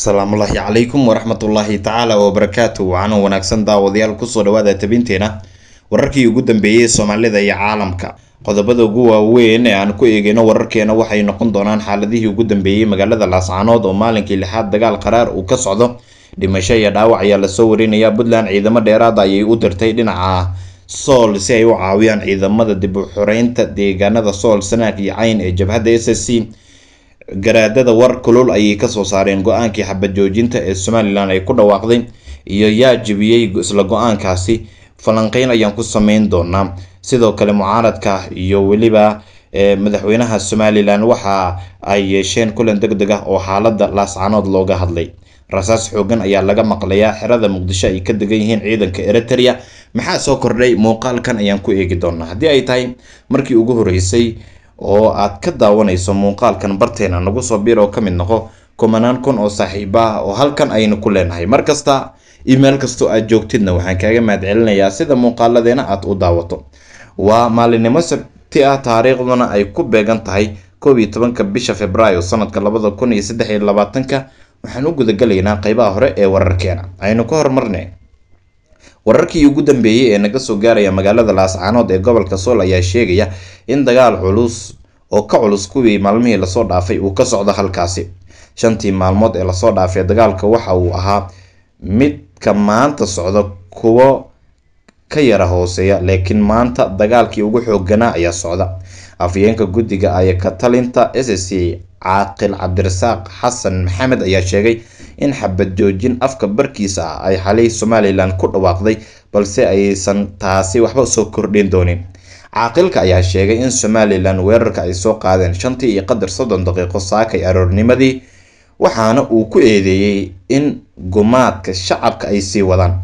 salaamullaahi calaykum waraxmatullaahi tacaala wabarakaatu waxaanu wanaagsan daawadayaal kusoo dhawaada tabinteena wararkii ugu dambeeyey soomaalida iyo caalamka qodobada ugu waaweyn ee aan ku eegeyno wararkeena waxay noqon doonaan xaaladihii ugu dambeeyey magaalada laascaanood oo maalinkii lixaad dagaal qaraar uu ka socdo dhimasho iyo dhaawac ayaa lasoo warinayaa puntland ciidamo dheeraada ayay u dirtay dhinaca sool si ay u caawiyaan ciidamada dib u xoreynta deegaanada sool sanaag iyo cayn ee jabhadda s s c garaadada war kulul ayay kasoo saareen go-aankii xabad joojinta ee somalilan ay ku dhawaaqday iyo yaa jibiyey isla go-aankaasi falanqeyn ayaan ku samayn doonaa sidoo kale mucaaradka iyo weliba eh, madaxweynaha somalilan waxa ay yeesheen kulan deg deg ah oo xaaladda laascanood looga hadlay rasaas xooggan ayaa laga maqlayaa xerada muqdisho ay ka degan yihiin ciidanka eritrea maxaa soo kordhay muuqaalkan ayaan ku eegi doonaa haddii ay tahay markii ugu horreysay oo aad ka daawanayso muuqaalkan barteena nagu soo biir oo ka mid noqo kumanaan kun oo saaxiib ah oo halkan aynu ku leenahay mar kasta imail kastoo aad joogtidna waxaan kaaga mahadcelinayaa sida muuqaaladeena aad u daawato waa maalinimo sabti ah taariikhduna ay ku beegan tahay koob iyo tobanka bisha februaayo sanadka labada kun iyo saddex iyo labaatanka waxaan u gudagalaynaa qaybaha hore ee wararkeena aynu ka hormarne wararkii ugu dambeeyey ee naga soo gaaraya magaalada laascaanood ee gobolka sool ayaa sheegaya in dagaal culus oo ka culus kuwii maalmihii lasoo dhaafay uu ka socdo halkaasi shantii maalmood ee lasoo dhaafay dagaalka waxa uu ahaa midka maanta socda kuwo ka yara hooseeya laakiin maanta dagaalkii ugu xooganaa ayaa socda afyeenka guddiga ayaa ka talinta s c caaqil cabdirasaaq xasan maxamed ayaa sheegay in xabad joojin afka barkiisa ah ay xalay somalilan ku dhawaaqday balse aysan taasi waxba soo kordhin doonin caaqilka ayaa sheegay in somalilan weerarka ay soo qaadeen shantii iyo qadar soddon daqiiqo saakay aroornimadii waxaana uu ku eedeeyey in gumaadka shacabka ay sii wadaan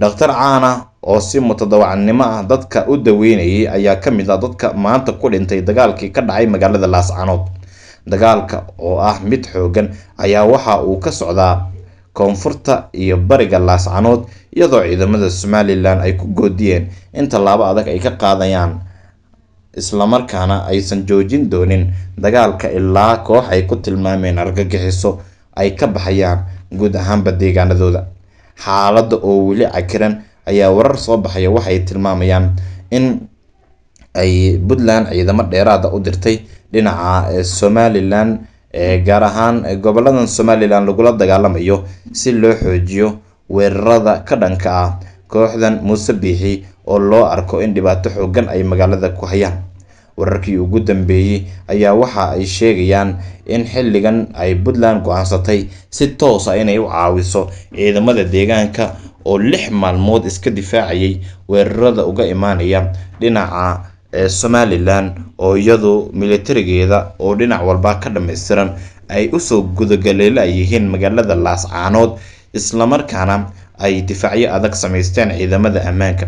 dhakhtar caana oo si mutadawacnimo ah dadka u daweynayay ayaa ka mid ah dadka maanta ku dhintay dagaalkii ka dhacay magaalada laascanood dagaalka oo ah mid xoogan ayaa waxa uu ka socdaa koonfurta iyo bariga laascanood iyadoo ciidamada somalilan ay ku goodiyeen in tallaabo adag ay ka qaadayaan islamarkaana aysan joojin doonin dagaalka ilaa koox ay ku tilmaameen argagixiso ay ka baxayaan guud ahaanba deegaanadooda xaaladda oo weli cakiran ayaa warar soo baxaya waxay tilmaamayaan in ay puntland ciidamo dheeraada ah u dirtay dhinaca eh, somalilan eh, gaar ahaan eh, gobolladan somalilan lagula dagaalamayo si loo xoojiyo weerarada ka dhanka ah kooxdan muuse biixi oo loo arko in dhibaato xooggan ay magaalada ku hayaan wararkii ugu dambeeyey ayaa waxa ay sheegayaan in xilligan ay puntland go-aansatay si toosa ah inay u caawiso ciidamada deegaanka oo lix maalmood iska difaacayay weerarada uga imaanaya dhinaca ee somalilan oo iyadu milatarigeeda oo dhinac walba ka dhammaystiran ay usoo gudagaleelayihiin magaalada laascaanood islamarkaana ay difaacyo adag samaysteen ciidamada ammaanka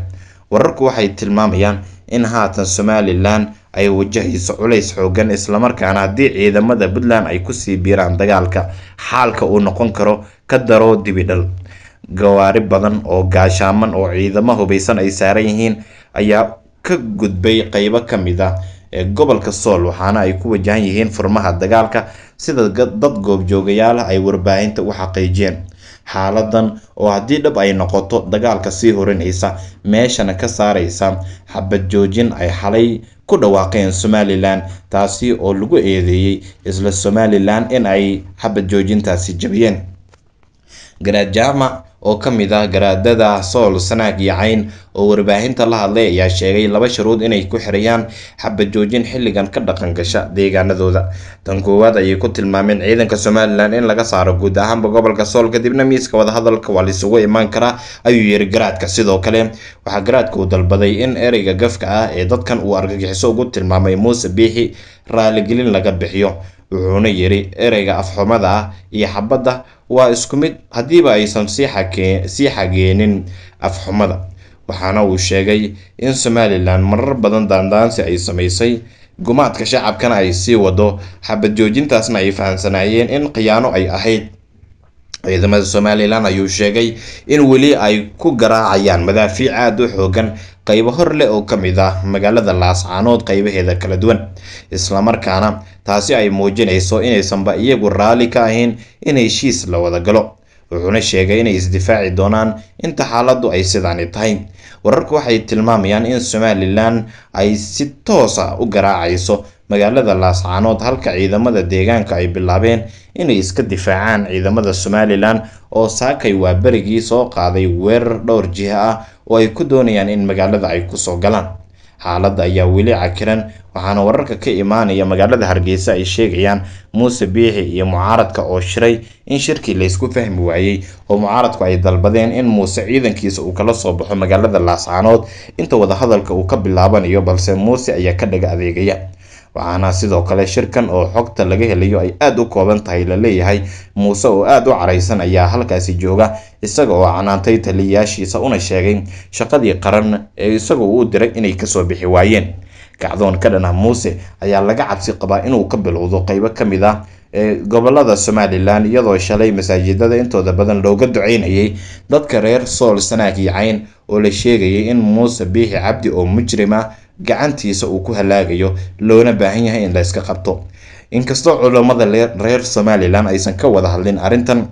wararku waxay tilmaamayaan in haatan somalilan ay wajahayso culays xoogan islamarkaana haddii ciidamada puntland ay kusii biiraan dagaalka xaalka uu noqon karo ka daro dibidhal gawaari badan oo gaashaaman oo ciidamo hubaysan ay saaran yihiin ayaa ka gudbay qeybo ka mid ah ee gobolka sool waxaana ay ku wajahan yihiin furmaha dagaalka sida dad goobjoogayaal ay warbaahinta u xaqiijiyeen xaaladan oo haddii dhab ay noqoto dagaalka sii horinaysa meeshana ka saaraysa xabad joojin ay xalay ku dhawaaqeen somalilan taasi oo lagu eedeeyey isla somalilan in ay xabad joojintaasi jabiyeen garajaama oo ka mid ah garaadada sool sanaag iyo cayn oo warbaahinta la hadlay ayaa sheegay laba shuruud inay ku xirayaan xabad joojin xilligan ka dhaqan gasha deegaanadooda tan koowaad ayay ku tilmaameen ciidanka somalilan in laga saaro guud ahaanba gobolka sool kadibna miiska wadahadalka waa laysugu imaan karaa ayuu yiri garaadka sidoo kale waxaa garaadka uu dalbaday in ereyga gafka ah ee dadkan uu argagixiso ugu tilmaamay muuse biixi raaligelin laga bixiyo wuxuuna yiri ereyga afxumada ah iyo xabadda waa isku mid haddiiba aysan sii xageenin afxumada waxaana uu sheegay in somalilan marar badan daandaansi ay samaysay gumaadka shacabkana ay sii wado xabad joojintaasna ay fahamsanaayeen in khiyaano ay ahayd ciidamada somalilan ayuu sheegay in weli ay ku garaacayaan madaafiic aada u xoogan qaybo hor leh oo ka mid ah magaalada laascaanood qaybaheeda kala duwan islamarkaana taasi ay muujinayso inaysanba iyagu raalli ka ahayn in heshiis la wada galo wuxuuna sheegay inay isdifaaci doonaan inta xaaladdu ay sidaani tahay wararku waxay tilmaamayaan in somalilan ay si toosa u garaacayso magaalada laascaanood halka ciidamada deegaanka ay bilaabeen inay iska difaacaan ciidamada somalilan oo saakay waa berigii soo qaaday weerar dhowr jiha ah oo ay ku doonayaan in magaalada ay ku soo galaan xaaladda ayaa weli cakiran waxaana wararka ka imaanaya magaalada hargeysa ay sheegayaan muuse biixi iyo mucaaradka oo shiray in shirkii laysku fahmi waayey oo mucaaradku ay dalbadeen in muuse ciidankiisa uu kala soo baxo magaalada laascaanood inta wadahadalka uu ka bilaabanayo balse muuse ayaa ka dhaga adeegaya waxaana sidoo kale shirkan oo xogta laga helayo ay aad u kooban tahay laleeyahay muuse oo aad u caraysan ayaa halkaasi jooga isaga oo canaantay taliyayaashiisa una sheegay shaqadii qaran ee isaga uu diray inay kasoo bixi waayeen kacdoon ka dhan muuse ayaa laga cabsi qabaa inuu ka bilowdo qeybo ka mid ah gobolada somalilan iyadoo shalay masaajidada intooda badan looga ducaynayay dadka reer sool sanaag iyo cayn oo la sheegayay in muuse biixi cabdi oo mujrima gacantiisa uu ku halaagayo loona baahan yahay in la yska qabto inkastoo culammada reer somalilan aysan ka wada hadlin arrintan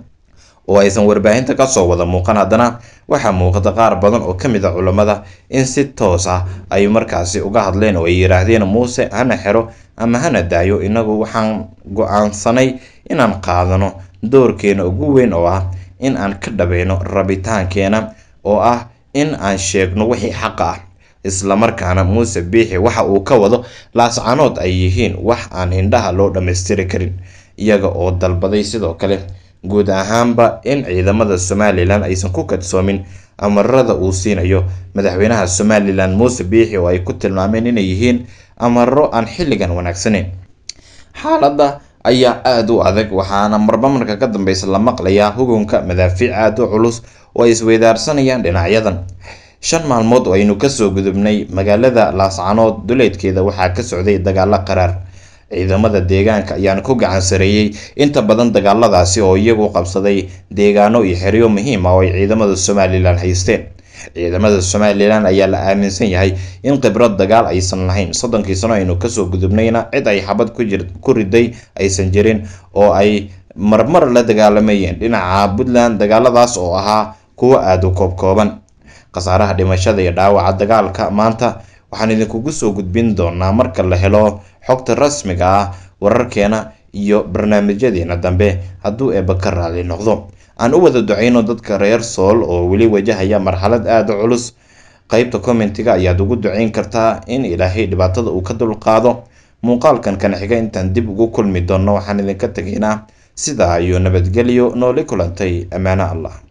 oo aysan warbaahinta kasoo wada muuqan haddana waxaa muuqata qaar badan oo ka mid a ah culammada in si toos ah ay markaasi uga hadleen oo ay yidhaahdeen muuse hana xero ama hana daayo innagu waxaan go-aansanay inaan qaadano doorkeena ugu weyn oo ah in aan ka dhabayno rabitaankeena oo ah in aan sheegno wixii xaqa ah islamarkaana muuse biixi waxa uu ka wado laascanood ay yihiin wax aan hindhaha loo dhammaystiri karin iyaga oo dalbaday sidoo kale guud ahaanba in ciidamada somalilan aysan ku kadsoomin amarada uu siinayo madaxweynaha somalilan muuse biixi oo ay ku tilmaameen inay yihiin amaro aan xilligan wanaagsaneyn xaaladda ayaa aada u adag waxaana marba marka ka dambeysa la maqlayaa hugunka madaafiic aada u culus oo ay isweydaarsanayaan dhinacyadan shan maalmood oo aynu kasoo gudubnay magaalada laascanood duleedkeeda waxaa ka socday dagaalo qaraar ciidamada deegaanka ayaana ku gacan inta badan dagaaladaasi oo iyagu qabsaday deegaano iyo xeryo muhiima ah oo ay ciidamada somalilan haysteen ciidamada somalilan ayaa la aaminsan yahay in khibrad dagaal aysan lahayn soddonkii sano aynu kasoo gudubnayna cid ay xabad ku riday aysan jirin oo ay marmar la dagaalamayeen dhinaca puntland dagaaladaas oo ahaa kuwo aada u koobkooban khasaaraha dhimashada iyo dhaawaca dagaalka maanta waxaan idinkugu soo gudbin doonaa marka la helo xogta rasmiga ah wararkeena iyo barnaamijyadeena dambe hadduu eeba ka raali noqdo aan u wada ducayno dadka reer sool oo weli wajahaya marxalad aada culus qaybta commentiga ayaad ugu ducayn kartaa in ilaahay dhibaatada uu ka dulqaado muuqaalkan kan intaan dib ugu kulmi doonno waxaan idinka tegaynaa sidaa iyo nabadgelyo nooli kulantay ammaano allah